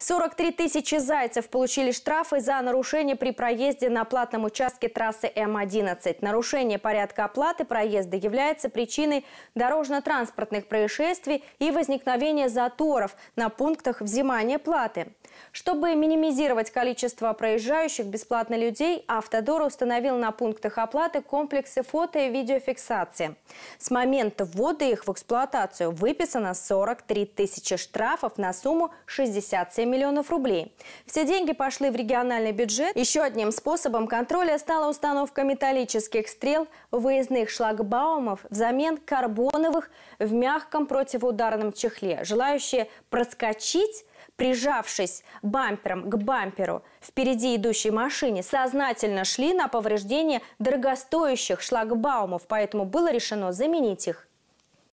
43 тысячи зайцев получили штрафы за нарушение при проезде на платном участке трассы М-11. Нарушение порядка оплаты проезда является причиной дорожно-транспортных происшествий и возникновения заторов на пунктах взимания платы. Чтобы минимизировать количество проезжающих бесплатно людей, Автодор установил на пунктах оплаты комплексы фото и видеофиксации. С момента ввода их в эксплуатацию выписано 43 тысячи штрафов на сумму 67 миллионов рублей. Все деньги пошли в региональный бюджет. Еще одним способом контроля стала установка металлических стрел, выездных шлагбаумов взамен карбоновых в мягком противоударном чехле. Желающие проскочить прижавшись бампером к бамперу впереди идущей машине, сознательно шли на повреждение дорогостоящих шлагбаумов, поэтому было решено заменить их